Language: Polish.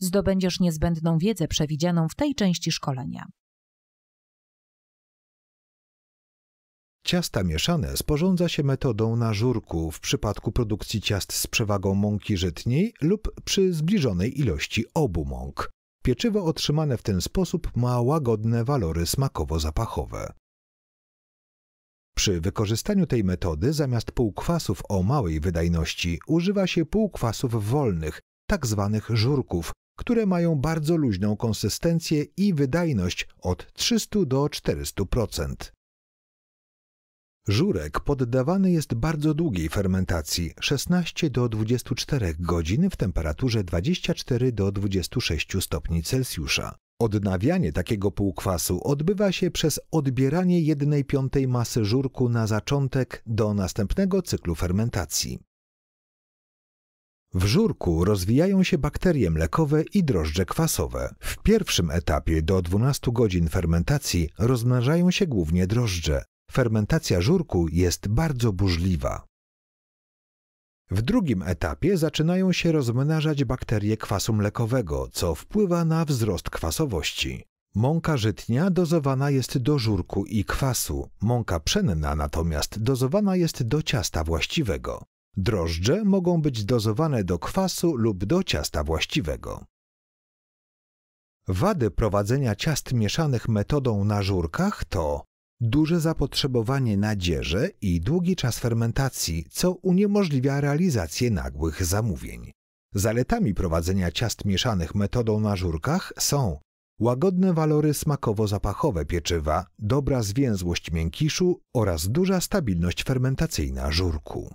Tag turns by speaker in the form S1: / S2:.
S1: zdobędziesz niezbędną wiedzę przewidzianą w tej części szkolenia.
S2: Ciasta mieszane sporządza się metodą na żurku w przypadku produkcji ciast z przewagą mąki żytniej lub przy zbliżonej ilości obu mąk. Pieczywo otrzymane w ten sposób ma łagodne walory smakowo-zapachowe. Przy wykorzystaniu tej metody zamiast półkwasów o małej wydajności używa się półkwasów wolnych, tak zwanych żurków, które mają bardzo luźną konsystencję i wydajność od 300 do 400%. Żurek poddawany jest bardzo długiej fermentacji 16 do 24 godzin w temperaturze 24 do 26 stopni Celsjusza. Odnawianie takiego półkwasu odbywa się przez odbieranie 1 piątej masy żurku na zaczątek do następnego cyklu fermentacji. W żurku rozwijają się bakterie mlekowe i drożdże kwasowe. W pierwszym etapie do 12 godzin fermentacji rozmnażają się głównie drożdże. Fermentacja żurku jest bardzo burzliwa. W drugim etapie zaczynają się rozmnażać bakterie kwasu mlekowego, co wpływa na wzrost kwasowości. Mąka żytnia dozowana jest do żurku i kwasu, mąka pszenna natomiast dozowana jest do ciasta właściwego. Drożdże mogą być dozowane do kwasu lub do ciasta właściwego. Wady prowadzenia ciast mieszanych metodą na żurkach to duże zapotrzebowanie na dzieże i długi czas fermentacji, co uniemożliwia realizację nagłych zamówień. Zaletami prowadzenia ciast mieszanych metodą na żurkach są łagodne walory smakowo-zapachowe pieczywa, dobra zwięzłość miękiszu oraz duża stabilność fermentacyjna żurku.